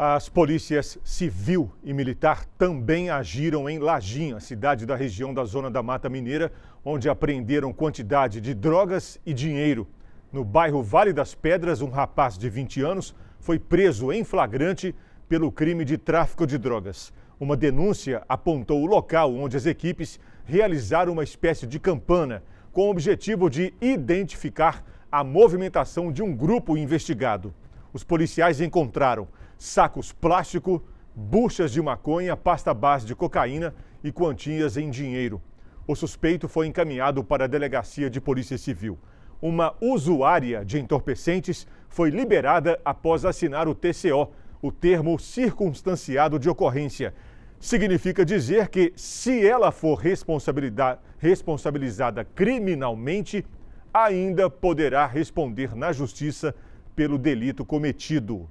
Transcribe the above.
As polícias civil e militar também agiram em Lajinha, cidade da região da Zona da Mata Mineira, onde apreenderam quantidade de drogas e dinheiro. No bairro Vale das Pedras, um rapaz de 20 anos foi preso em flagrante pelo crime de tráfico de drogas. Uma denúncia apontou o local onde as equipes realizaram uma espécie de campana com o objetivo de identificar a movimentação de um grupo investigado. Os policiais encontraram sacos plástico, buchas de maconha, pasta base de cocaína e quantias em dinheiro. O suspeito foi encaminhado para a delegacia de polícia civil. Uma usuária de entorpecentes foi liberada após assinar o TCO, o termo circunstanciado de ocorrência. Significa dizer que, se ela for responsabilizada criminalmente, ainda poderá responder na justiça pelo delito cometido.